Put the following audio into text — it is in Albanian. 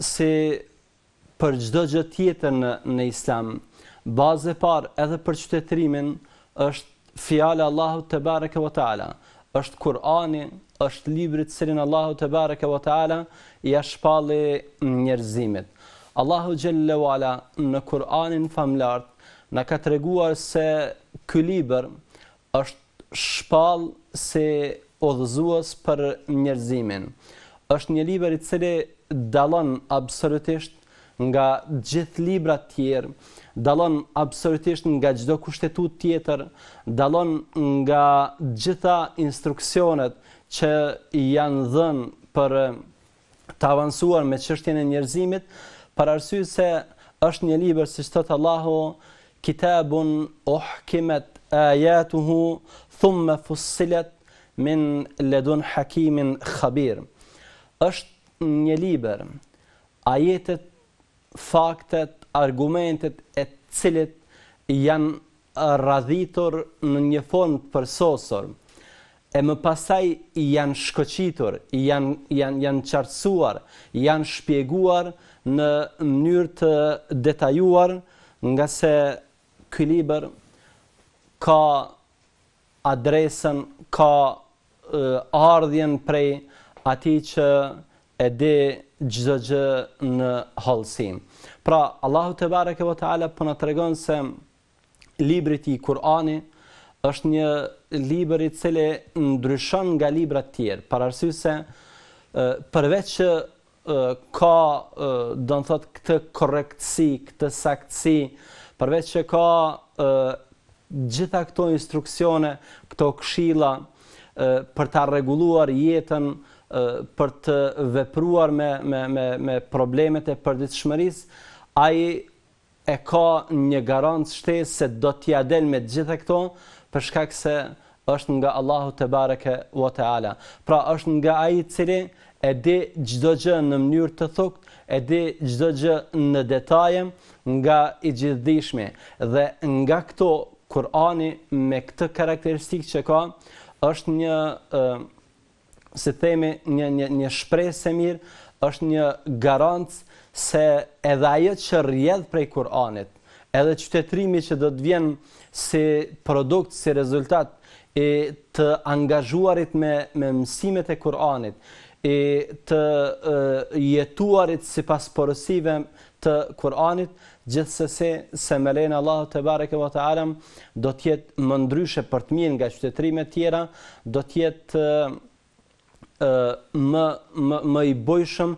se për çdo gjë tjetër në në islam, bazë e parë edhe për qytetërimin është fjala e Allahut te bareke ve taala, është Kur'ani, është libri i cilin Allahu te bareke ve taala i shpalli njerëzimit. Allahu Gjellewala në Kur'anin famlar na ka treguar se ky libër është shpall se odhëzuas për njerëzimin është një libër i cili dalon absolutisht nga gjithë libra tjerë, dalon absolutisht nga gjithë kushtetut tjetër, dalon nga gjitha instruksionet që janë dhënë për eh, të avansuar me qështjen e njerëzimit, për arsye se është një liber, si shtë Allahu, kitabun ohkimet e hu, thumë me fusilet, min ledun hakimin khabir. është një liber, ajetet, faktet, argumentet e cilet janë radhitor në një fond përsosor, e më pasaj janë shkoqitor, janë, janë, janë qartësuar, janë shpjeguar në mënyrë të detajuar nga se këj liber ka adresën, ka ardhjen prej ati që e di gjithë gjë në halsim. Pra, Allahu të barek e vëtë për po në të regonë se libri ti Kur'ani është një libri të cili ndryshon nga libra të tjerë, par arsy se përveç që ka, do në thotë, këtë korektësi, këtë saktësi, përveç që ka gjitha këto instruksione, këto këshila, për ta rregulluar jetën, për të vepruar me me me me problemet e përditshmërisë, ai e ka një garancë shtesë se do t'ja del me gjithë këto për shkak se është nga Allahu te bareke u ala. Pra është nga ai i cili e di çdo gjë në mënyrë të thukë, e di çdo gjë në detajem nga i gjithdijshmi dhe nga këto Kurani me këtë karakteristikë që ka është një si themi një një një shpresë e mirë, është një garancë se edhe ajo që rrjedh prej Kur'anit, edhe qytetërimi që do të vjen si produkt, si rezultat i të angazhuarit me me mësimet e Kur'anit, i të e, jetuarit sipas porosive të Kur'anit gjithsesi se me lejnë Allahu te bareke ve taalam do të jetë më ndryshe për të mirë nga qytetërimet tjera do të jetë më i bojshëm